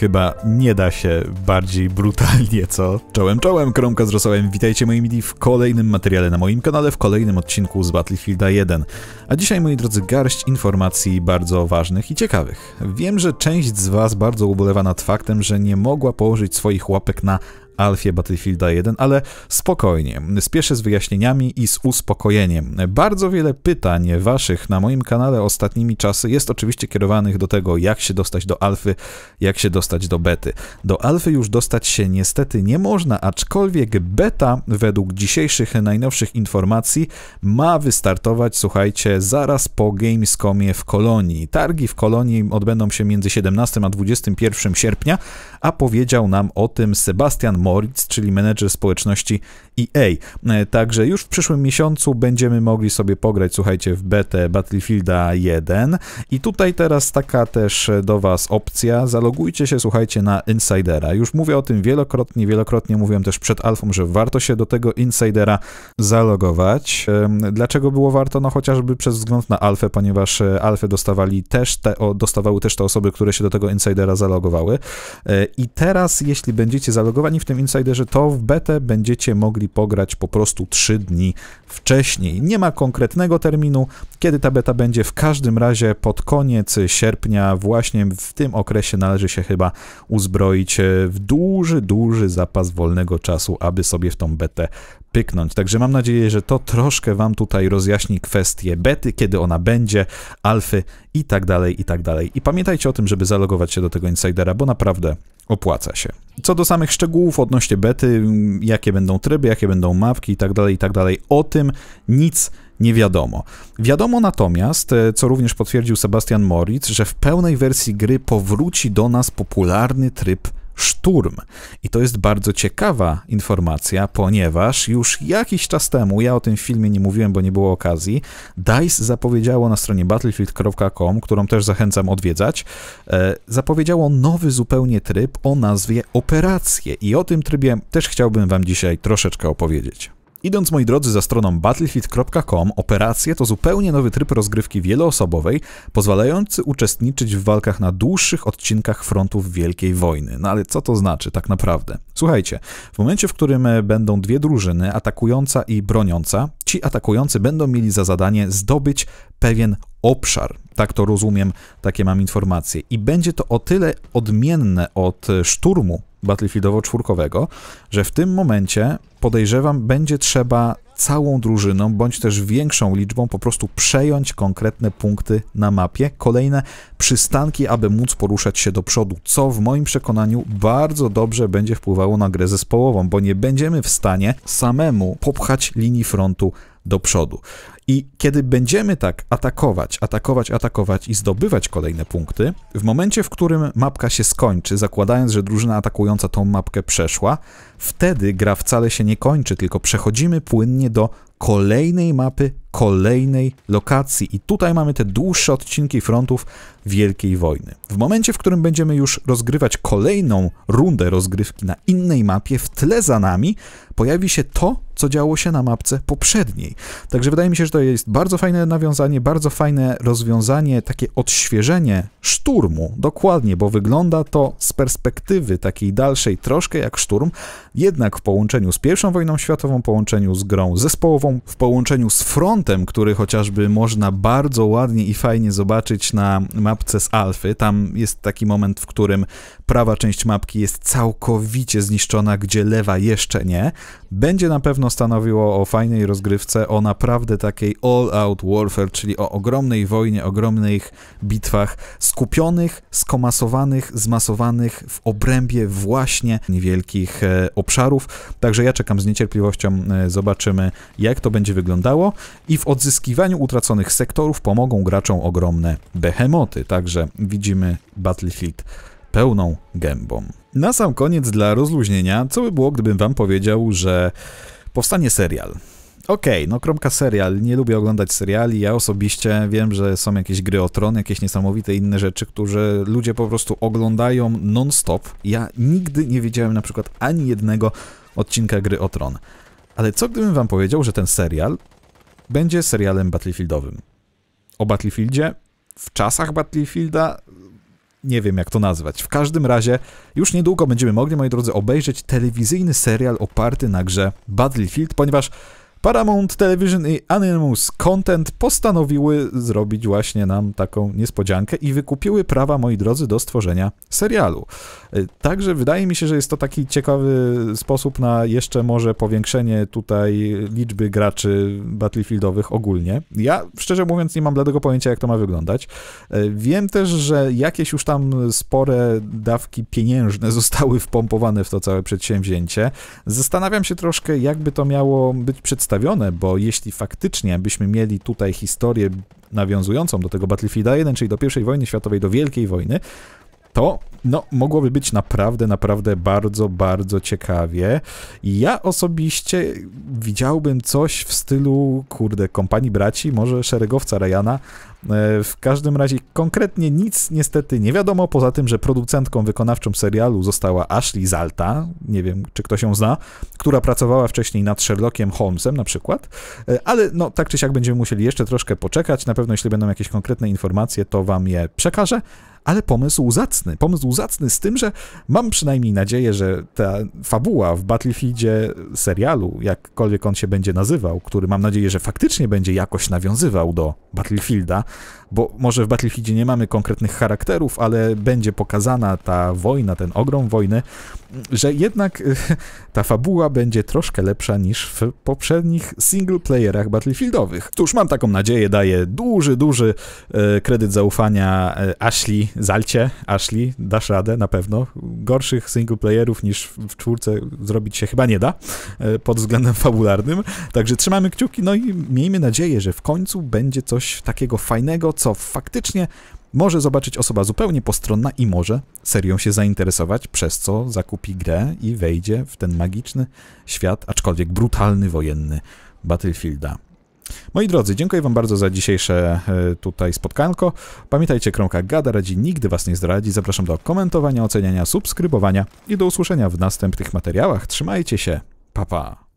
Chyba nie da się bardziej brutalnie, co? Czołem, czołem, kromka z rosołem, witajcie moi mili w kolejnym materiale na moim kanale, w kolejnym odcinku z Battlefielda 1. A dzisiaj, moi drodzy, garść informacji bardzo ważnych i ciekawych. Wiem, że część z was bardzo ubolewa nad faktem, że nie mogła położyć swoich łapek na Alfie Battlefielda 1, ale spokojnie, spieszę z wyjaśnieniami i z uspokojeniem. Bardzo wiele pytań waszych na moim kanale ostatnimi czasy jest oczywiście kierowanych do tego, jak się dostać do alfy, jak się dostać do bety. Do alfy już dostać się niestety nie można, aczkolwiek beta według dzisiejszych najnowszych informacji ma wystartować, słuchajcie, zaraz po Gamescomie w Kolonii. Targi w Kolonii odbędą się między 17 a 21 sierpnia, a powiedział nam o tym Sebastian Moritz, czyli menedżer społeczności EA. E, także już w przyszłym miesiącu będziemy mogli sobie pograć, słuchajcie, w betę Battlefielda 1. I tutaj teraz taka też e, do Was opcja. Zalogujcie się, słuchajcie, na Insidera. Już mówię o tym wielokrotnie, wielokrotnie mówiłem też przed Alfą, że warto się do tego Insidera zalogować. Dlaczego było warto? No chociażby przez wzgląd na Alfę, ponieważ e, Alfę dostawali też te, o, dostawały też te osoby, które się do tego Insidera zalogowały. I teraz, jeśli będziecie zalogowani w tym Pamiętajcie, insiderzy, to w betę będziecie mogli pograć po prostu 3 dni wcześniej. Nie ma konkretnego terminu, kiedy ta beta będzie. W każdym razie pod koniec sierpnia, właśnie w tym okresie, należy się chyba uzbroić e, w duży, duży zapas wolnego czasu, aby sobie w tą betę pyknąć. Także mam nadzieję, że to troszkę Wam tutaj rozjaśni kwestię bety, kiedy ona będzie, alfy i tak dalej, i tak dalej. I pamiętajcie o tym, żeby zalogować się do tego insidera, bo naprawdę opłaca się. Co do samych szczegółów odnośnie bety, mm, jakie będą tryby, jakie będą mapki i tak dalej, i tak dalej, o tym nic nie wiadomo. Wiadomo natomiast, e, co również potwierdził Sebastian Moritz, że w pełnej wersji gry powróci do nas popularny tryb szturm. I to jest bardzo ciekawa informacja, ponieważ już jakiś czas temu, ja o tym filmie nie mówiłem, bo nie było okazji, DICE zapowiedziało na stronie battlefield.com, którą też zachęcam odwiedzać, e, zapowiedziało nowy zupełnie tryb o nazwie Operacje. I o tym trybie też chciałbym Wam dzisiaj troszeczkę opowiedzieć. Idąc, moi drodzy, za stroną battlefield.com, operacje to zupełnie nowy tryb rozgrywki wieloosobowej, pozwalający uczestniczyć w walkach na dłuższych odcinkach frontów Wielkiej Wojny. No ale co to znaczy tak naprawdę? Słuchajcie, w momencie, w którym e, będą dwie drużyny, atakująca i broniąca, ci atakujący będą mieli za zadanie zdobyć pewien obszar. Tak to rozumiem, takie mam informacje. I będzie to o tyle odmienne od e, szturmu Battlefieldowo-czwórkowego, że w tym momencie podejrzewam, będzie trzeba całą drużyną, bądź też większą liczbą po prostu przejąć konkretne punkty na mapie, kolejne przystanki, aby móc poruszać się do przodu, co w moim przekonaniu bardzo dobrze będzie wpływało na grę zespołową, bo nie będziemy w stanie samemu popchać linii frontu do przodu. I kiedy będziemy tak atakować, atakować, atakować i zdobywać kolejne punkty, w momencie, w którym mapka się skończy, zakładając, że drużyna atakująca tą mapkę przeszła, wtedy gra wcale się nie kończy, tylko przechodzimy płynnie do kolejnej mapy, kolejnej lokacji. I tutaj mamy te dłuższe odcinki frontów Wielkiej Wojny. W momencie, w którym będziemy już rozgrywać kolejną rundę rozgrywki na innej mapie, w tle za nami pojawi się to, co działo się na mapce poprzedniej. Także wydaje mi się, że to to jest bardzo fajne nawiązanie, bardzo fajne rozwiązanie, takie odświeżenie szturmu, dokładnie, bo wygląda to z perspektywy takiej dalszej troszkę jak szturm, jednak w połączeniu z pierwszą wojną światową, połączeniu z grą zespołową, w połączeniu z frontem, który chociażby można bardzo ładnie i fajnie zobaczyć na mapce z Alfy. Tam jest taki moment, w którym prawa część mapki jest całkowicie zniszczona, gdzie lewa jeszcze nie będzie na pewno stanowiło o fajnej rozgrywce, o naprawdę takiej all-out warfare, czyli o ogromnej wojnie, ogromnych bitwach skupionych, skomasowanych, zmasowanych w obrębie właśnie niewielkich e, obszarów. Także ja czekam z niecierpliwością, e, zobaczymy jak to będzie wyglądało i w odzyskiwaniu utraconych sektorów pomogą graczom ogromne behemoty. Także widzimy Battlefield pełną gębą. Na sam koniec dla rozluźnienia, co by było, gdybym wam powiedział, że powstanie serial. Okej, okay, no kromka serial. Nie lubię oglądać seriali. Ja osobiście wiem, że są jakieś gry o tron, jakieś niesamowite inne rzeczy, które ludzie po prostu oglądają non-stop. Ja nigdy nie widziałem na przykład ani jednego odcinka gry o tron. Ale co gdybym wam powiedział, że ten serial będzie serialem Battlefieldowym? O Battlefieldzie, w czasach Battlefielda, nie wiem jak to nazwać. W każdym razie już niedługo będziemy mogli, moi drodzy, obejrzeć telewizyjny serial oparty na grze Battlefield, ponieważ Paramount Television i Animus Content postanowiły zrobić właśnie nam taką niespodziankę i wykupiły prawa, moi drodzy, do stworzenia serialu. E, także wydaje mi się, że jest to taki ciekawy sposób na jeszcze może powiększenie tutaj liczby graczy Battlefieldowych ogólnie. Ja szczerze mówiąc nie mam bladego pojęcia, jak to ma wyglądać. E, wiem też, że jakieś już tam spore dawki pieniężne zostały wpompowane w to całe przedsięwzięcie. Zastanawiam się troszkę, jakby to miało być przedstawione bo jeśli faktycznie byśmy mieli tutaj historię nawiązującą do tego Battlefielda 1, czyli do I wojny światowej, do Wielkiej Wojny, to no, mogłoby być naprawdę, naprawdę bardzo, bardzo ciekawie. Ja osobiście widziałbym coś w stylu, kurde, kompanii braci, może szeregowca Rayana E, w każdym razie konkretnie nic niestety nie wiadomo, poza tym, że producentką wykonawczą serialu została Ashley Zalta, nie wiem czy ktoś ją zna, która pracowała wcześniej nad Sherlockiem Holmesem na przykład, e, ale no tak czy siak będziemy musieli jeszcze troszkę poczekać, na pewno jeśli będą jakieś konkretne informacje, to wam je przekażę, ale pomysł zacny. Pomysł zacny z tym, że mam przynajmniej nadzieję, że ta fabuła w Battlefieldzie serialu, jakkolwiek on się będzie nazywał, który mam nadzieję, że faktycznie będzie jakoś nawiązywał do Battlefielda, bo może w Battlefieldzie nie mamy konkretnych charakterów, ale będzie pokazana ta wojna, ten ogrom wojny, że jednak ta fabuła będzie troszkę lepsza niż w poprzednich singleplayerach Battlefieldowych. Tuż mam taką nadzieję, daję duży, duży e, kredyt zaufania e, Ashley, Zalcie, Ashley, dasz radę na pewno. Gorszych singleplayerów niż w czwórce zrobić się chyba nie da e, pod względem fabularnym, także trzymamy kciuki, no i miejmy nadzieję, że w końcu będzie coś takiego fajnego fajnego, co faktycznie może zobaczyć osoba zupełnie postronna i może serią się zainteresować, przez co zakupi grę i wejdzie w ten magiczny świat, aczkolwiek brutalny, wojenny Battlefielda. Moi drodzy, dziękuję wam bardzo za dzisiejsze e, tutaj spotkanko. Pamiętajcie, kromka gada radzi, nigdy was nie zdradzi. Zapraszam do komentowania, oceniania, subskrybowania i do usłyszenia w następnych materiałach. Trzymajcie się, papa. Pa.